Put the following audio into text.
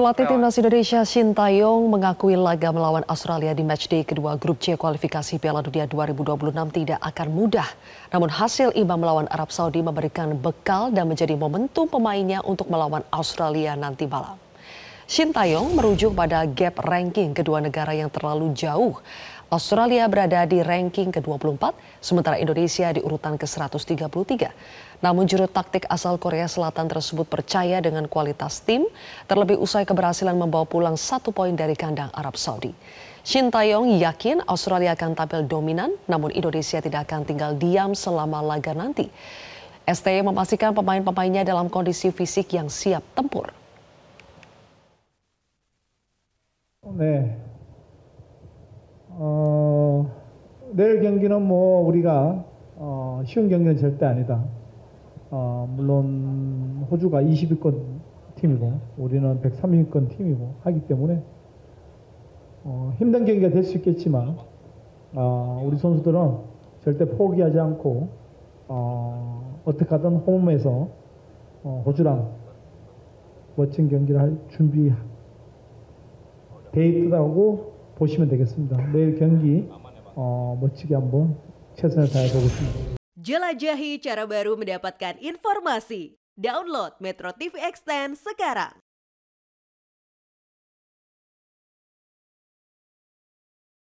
Pelatih timnas Indonesia Shin Taeyong mengakui laga melawan Australia di matchday kedua grup C kualifikasi Piala Dunia 2026 tidak akan mudah. Namun hasil imbang melawan Arab Saudi memberikan bekal dan menjadi momentum pemainnya untuk melawan Australia nanti malam. Shin Taeyong merujuk pada gap ranking kedua negara yang terlalu jauh. Australia berada di ranking ke-24, sementara Indonesia di urutan ke-133. Namun juru taktik asal Korea Selatan tersebut percaya dengan kualitas tim, terlebih usai keberhasilan membawa pulang satu poin dari kandang Arab Saudi. Shin Taeyong yakin Australia akan tampil dominan, namun Indonesia tidak akan tinggal diam selama laga nanti. STY memastikan pemain-pemainnya dalam kondisi fisik yang siap tempur. Oh, 내일 경기는 뭐 우리가 어, 쉬운 경기는 절대 아니다. 어, 물론 호주가 20위권 팀이고 우리는 130위권 팀이고 하기 때문에 어, 힘든 경기가 될 수 있겠지만 어, 우리 선수들은 절대 포기하지 않고 어, 어떻게 하든 홈에서 어, 호주랑 멋진 경기를 할 준비돼 있다고 보시면 되겠습니다. 내일 경기 멋지게 한번 최선을 다해 보겠습니다. Jelajahi cara baru mendapatkan informasi. Download Metro TV Extend sekarang.